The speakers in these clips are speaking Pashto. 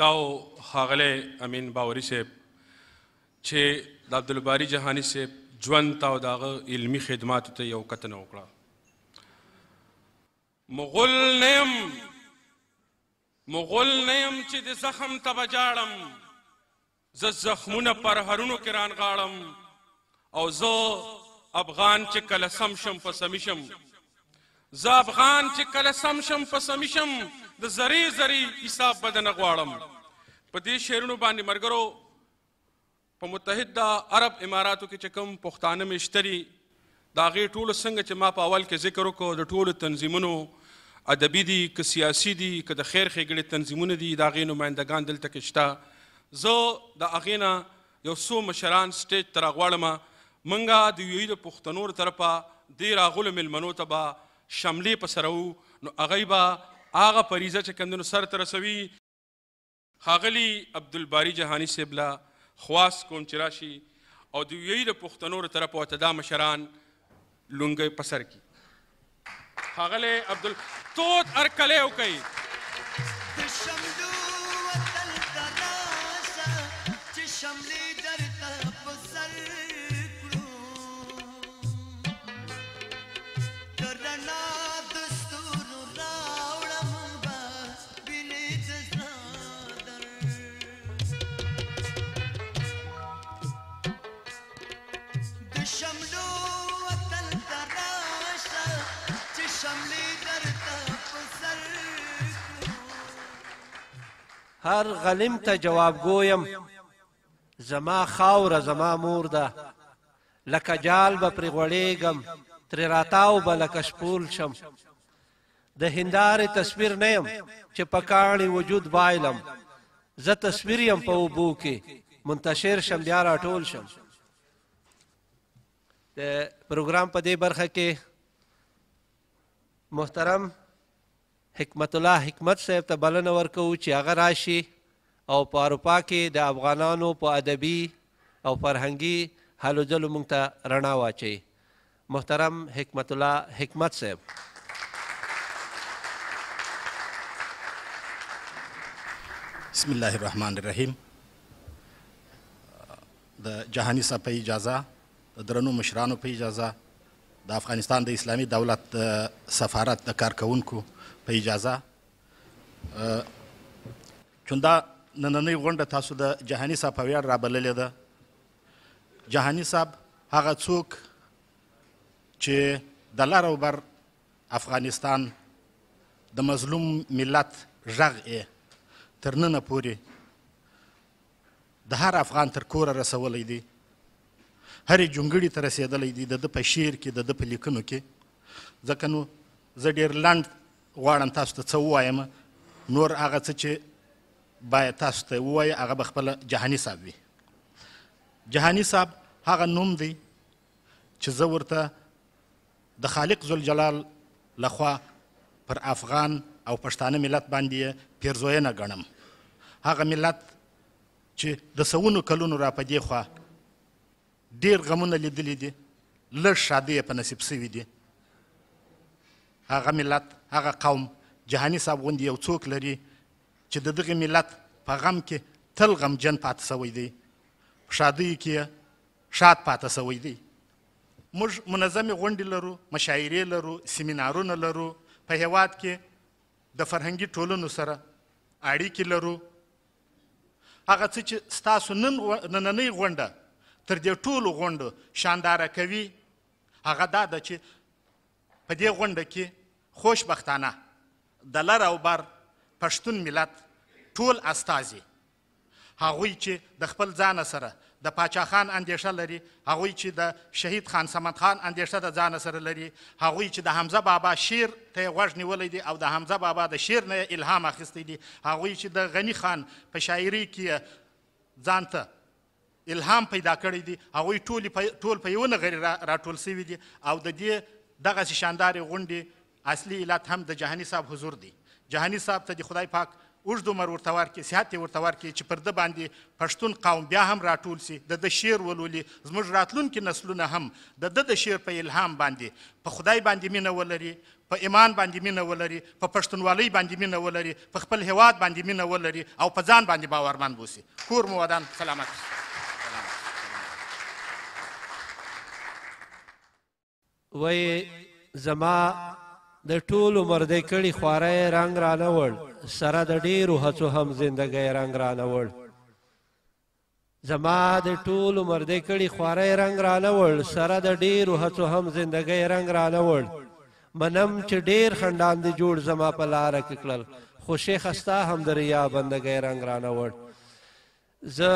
دا هغه امین باوري صاحب چې د عبدالباري جهاني صاحب ژوند ته او دغه علمي خدماتو ته یو کتنه وکړه مغل نیم مغل نیم چې د زخم ته بجاړم زه زخمونه پر هرونو کې رانغاړم او زه افغان چې کله سم شم په سمیشم زه افغان چې کله سم شم په سمیشم د زری زری حساب بدن غواړم په دې شعرونو باندې مرګرو په متحده عرب اماراتو کې چې کوم پښتانه مشتري دا غي ټول څنګه چې ما په اول کې ذکر وکړو د ټولو تنظیمونو ادبي دي که سیاسي دي که د خیر ښېګړې تنظیمونه دي دا غي نمائندگان دلته کې شته زه د هغې نه یو څو مشران سټیج ته راغواړم منګه د یوې د پښتنو طرفه دې راغلو میلمنو ته به شملې په سره وو نو هغوی به هغه فریضه چې کمندونو سر تر رسوي خاغلی عبدالباری جهانی سیبلا خواص کوم چراشي او د یوې د پښتنو تر په اتدا مشران لونګي پسر کی خاغله عبدال توت ارکلې وکي شملو وطن تراشه چې شملې درته پسر هر غلیم ته جواب گویم زما خاور زما مور ده لکه جال به پر غړېګم تر راتاو به لکه شپول شم د هندارې تصویر نه يم چې پکاړې وجود بایلم زه تصویر يم په وبو کې منتشر شم بیا راټول شم د پروګرام په دې برخه کې محترم حکمت الله حکمت صاحب ته بلنه ورکو چې هغه راشي او په اروپا کې د افغانانو په ادبي او فرهنګي حالو جلو موږ ته رڼا واچي محترم حکمت الله حکمت صاحب بسم الله الرحمن الرحیم د جهانی صاحب اجازه د درنو مشرانو په اجازه د افغانستان د اسلامي دولت د سفارت د کارکونکو په اجازه چوندا نننۍ غونډه تاسو د جهاني صاحب په ویاړ رابللې ده جهاني صاحب هغه څوک چې د لارو بر افغانستان د مظلوم ملت غږ یې تر ننه پورې د هر افغان تر کوره رسولی دی هرې جونګړې ته رسېدلی دی د ده په شعر کې د ده په لیکنو کې ځکه نو زه ډېر لنډ غواړم تاسو ته څه ووایم نور هغه څه چې باید تاسو ته ووایه هغه به خپله جهاني صاحب وي جهاني صاحب هغه نوم دی چې زه ورته د خالق ذوالجلال لخوا پر افغان او پښتانه ملت باندې پیرزوینه ګڼم هغه ملت چې د سونو کلونو را په دې خوا ډیر غمونه لیدلي دي لږ شادۍ یې په نصیب سوي دي هغه ملت هغه قوم جهاني صاحب غوندې یو څوک لري چې د دغه ملت په غم کې تل غمجن پاتې سوی دی په شادیو کې شاد پاتې سوی دی موږ منظمې غونډې لرو مشاعرې لرو سیمینارونه لرو په هیواد کې د فرهنګي ټولنو سره اړیکې لرو هغه څه چې ستاسو نن نننۍ غونډه تر دې ټولو غونډو شانداره کوي هغه دا ده چې په دې غونډه کې خوشبختانه د لر او بر پښتون ملت ټول استازي هغوی چې د خپل ځان سره د پاچا خان اندیشه لري هغوی چې د شهید خان سمد خان اندیشه د ځان سره لري هغوی چې د حمزه بابا شیر ته غوږ نیولی دی او د حمزه بابا د شیر نه الهام اخیستی دی هغوی چې د غنی خان په شاعري کې ځان ته الهام پیدا کړی دی هغوی ټول ټول په یو نغری راټول سوي دي او د دې دغه شاندار غونډې اصلي علت هم د جهاني صاحب حضور دی جهاني صاحب ته د خدای پاک اوږد عمر ورته ورکړي صحت یې ورته ورکړي چې پر ده باندې پښتون قوم بیا هم راټول سي د ده شعر ولولي زموږ راتلونکي نسلونه هم د ده د شعر په الهام باندې په خدای باندې مینه ولري په ایمان باندې مینه ولري په پښتونوالۍ باندې مینه ولري په خپل هیواد باندې مینه ولري او په ځان باندې باورمن بوسي کور مو ودان سلامت وای زما د ټول عمر د کړي خوارې رنگ را نه وړ سره د ډیرو هڅو هم زندګۍ رنگ را نه وړ زما د ټول عمر د کړي خوارې رنگ را نه وړ سره د ډیرو هڅو هم زندګۍ رنگ را نه وړ منم چې ډیر خندان دي جوړ زما په لار کې کړل خوشې خستا هم د ریا بندګۍ رنگ را نه وړ زه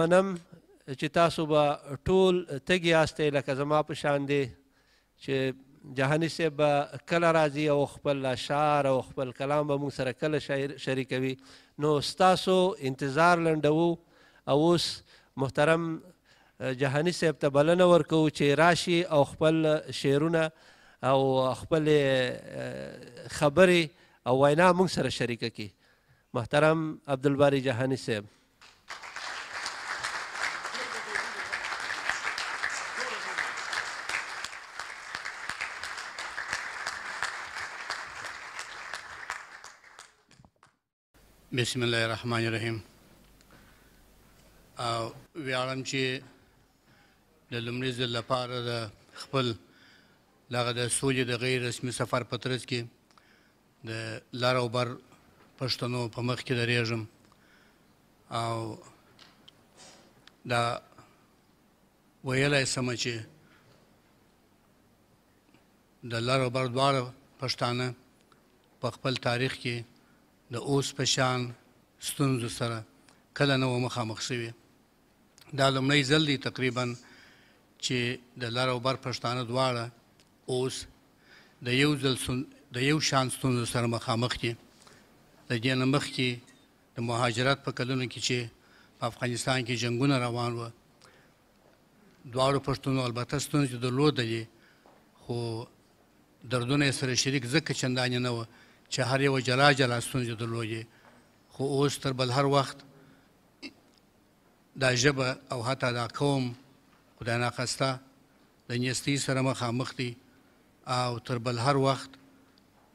منم چې تاسو به ټول تګ یاستې لکه زما په شان دي چې جهانی صاحب به کله راځي او خپل اشعار او خپل کلام به موږ سره کله شریکوي نو ستاسو انتظار لنډو او اوس محترم جهانی صاحب ته بلنه ورکو چې راشي او خپل شعرونه او خپل خبرې او وینا موږ سره شریکه کړي محترم عبدالباری جهانی صاحب بسم الله الرحمن الرحیم او ویاړم چې د لومړي ځل لپاره د خپل لغه د سولې د غیر رسمي سفر پترس کې د لار او بر پښتنو په مخ کې درېږم او دا ویلای سم چې د لار او بر دواړه پښتانه په خپل تاریخ کې د اوس په شان ستونزو سره کله نه و مخامخ شوي دا لومړی ځل دی تقریبا چې د لر او بر پښتانه دواړه اوس د یو ځل د یو شان ستونزو سره مخامخ دي د دې نه مخکې د مهاجرت په کلونو کې چې په افغانستان کې جنگونه روان و دواړو پښتنو البته ستونزې درلودلې خو دردونه سره شریک ځکه چندانې نه و چې هر یو جلا جلا ستونزې درلودې خو اوس تر بل هر وخت دا ژبه او حتی دا قوم خدای ناخواسته د نیستۍ سره مخامخ دي او تر بل هر وخت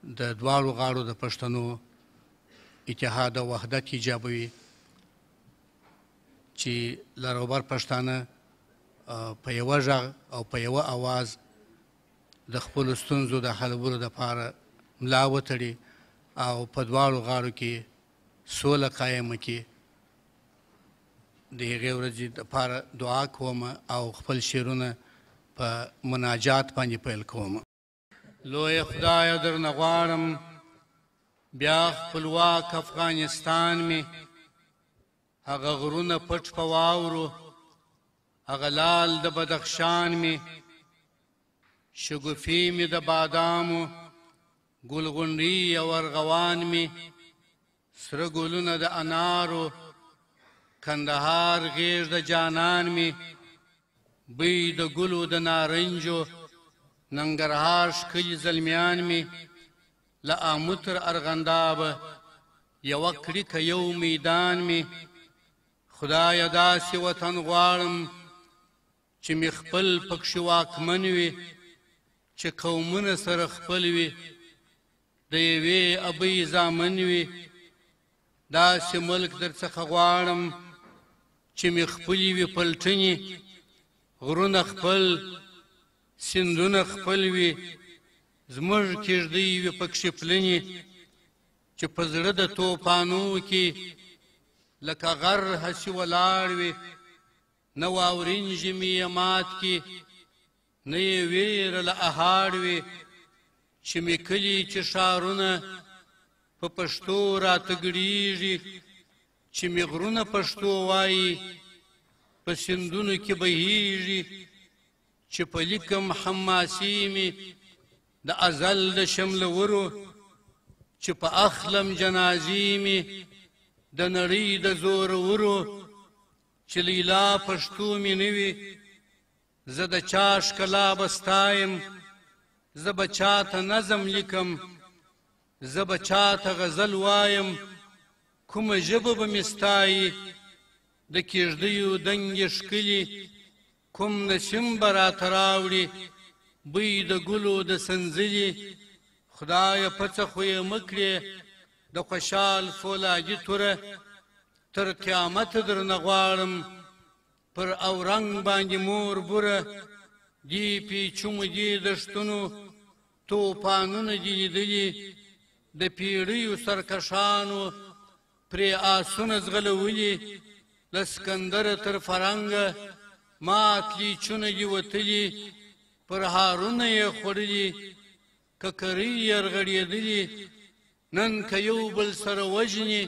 د دواړو غاړو د پښتنو اتحاد او وحدت ایجابوي چې لاروبر پښتانه په یو ژغ او په یو आवाज د خپل ستونزو د حل ولو لپاره ملا وتړي او په دواړو غاړو کې سوله قایم کړي د هغې ورځې دپاره دعا کوم او خپل شعرونه په مناجات باندې پیل کوم لوی خدای درنه غواړم بیا خپلواک افغانستان می هغه غرونه پټ په واورو هغه لال د بدخشان می شګوفی می د بادامو ګلغونډي او ارغوان می سره ګلونه د انارو کندهار غیر د جانان می بې د ګلو د نارنجو ننګرهار شکلي زلمیان می لا امتر ارغنداب یو کړی ک یو میدان می خدای داسې وطن غواړم چې می خپل پکښ واکمن وي چې قومونه سره خپل وي د وی ابي زامن وي دا سه ملک درڅخه غواړم چې می خپلې وی پلټنی غرونه خپل سندونه خپل وي زموږ کېږدي وي پکښې پلنی چې په زړه د توپانو کې لکه غر هسي ولاړ وي نه واورین ژمي مات کې نه یې ویره له اهاړ وي چې میکلی چې شارونه په پښتو راتګړيږي چې میغرونه پښتو وایي په سندونو کې بهيږي چې په لیکم حماسيمي د ازل د شمل ورو چې په اخلم جنازيمي د نړۍ د زور ورو چې لیلا پښتو مې نوي زه د چاش کلا بستایم زب چاته نظم لیکم زب چاته غزل وایم کوم ژبه به مستای د کېږدیو دنګې ښکلي کوم نشم به راته راوړي بوی د ګلو د سنځلي خدایه پڅه خو یې مه د خوشحال فولاجي توره تر قیامت درنه غواړم پر اورنګ باندې مور بوره دی پیچوم دی دشتونو توپانونه دی لیدلی د پیړیو سرکشانو پرې آسونه زغلولي له سکندر تر فرنګ مات لیچونه دی وتلی پر هارونه یې خورلی ککری یرغړېدلی نن که یو بل سره وژني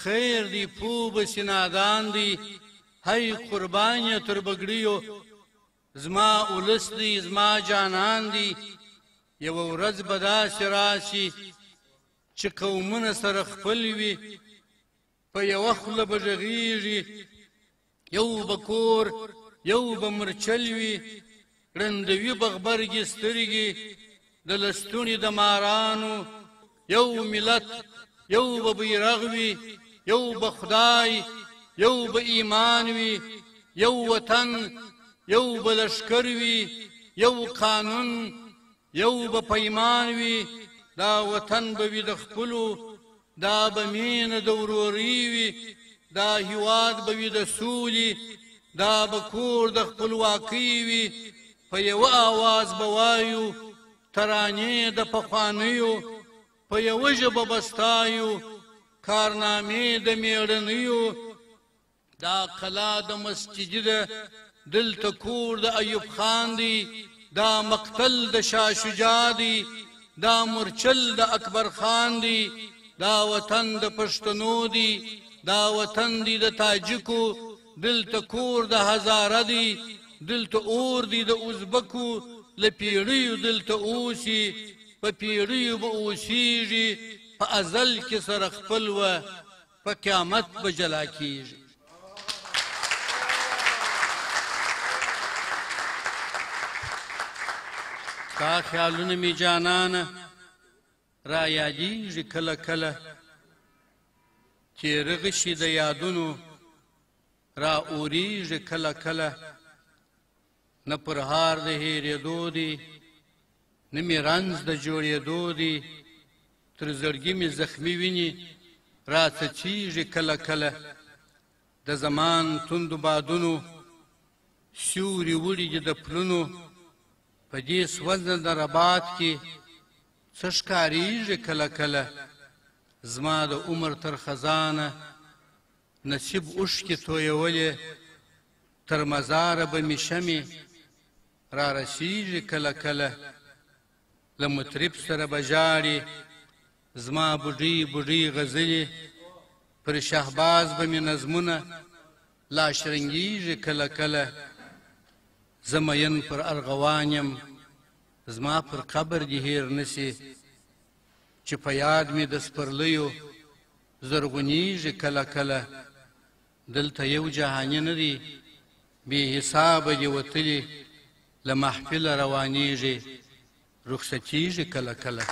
خیر دی پوب سنادان دی هی قربانیه تر بګړیو زما اولس دی زما جانان دی یو ورځ به داسې راشي چې قومونه سره خپل وي په یوه خوله به ږغېږي یو به کور یو به مرچل وي رندوي به غبرګې سترګې د لستوڼې د مارانو یو ملت یو به بیرغ وي یو به خدای یو به ایمان وي یو وطن یو بلشکر وي یو قانون یو به پیمان وي دا وطن به وي د خپلو دا به مینه د وروري وي دا هیواد به وي د سولې دا به کور د خپلواکۍ وي په یوه آواز به وایو ترانې د پخوانیو په یوه ژبه به ستایو کارنامې د میړنیو دا قلا د مسجد دلته کور د ایوب خان دی دا مقتل د شاه شجاع دی دا مرچل د اکبر خان دی دا وطن د پښتنو دی دا وطن دی د تاجکو دلته کور د هزاره دی دلته اور دی د ازبکو لپیړیو دلته اوسی په پیړیو به اوسیږي په ازل کې سره خپل و په قیامت به جلا کیږي ستا خیالونه می جانان را یادیږي کله کله چې رغشي د یادونو را اوریږي کله کله نه پرهار د هېرېدو دی نه مې رنځ د جوړېدو دی تر زړګي مې زخمي ویني را څڅېږي کله کله د زمان توندو بادونو سیوري وړي د پلونو په دې سوزل در آباد کې سشکاریږي کله کله زما د عمر تر خزانه نصیب اوش کې تویولې تر مزار به مشمه را رسیږي کله کله لمطرب سره بجاړي زما بډي بډي غزلې پر شهباز به نظمونه لا شرنګیږي کله کله زمین پر ارغوانیم زما پر قبر دی هیر نسی چې په یاد می د سپرلیو زرغونیږي کله کله دلته یو جهانی نه دی بی حساب دی وتلی له محفل روانیږي رخصتیږي کله کله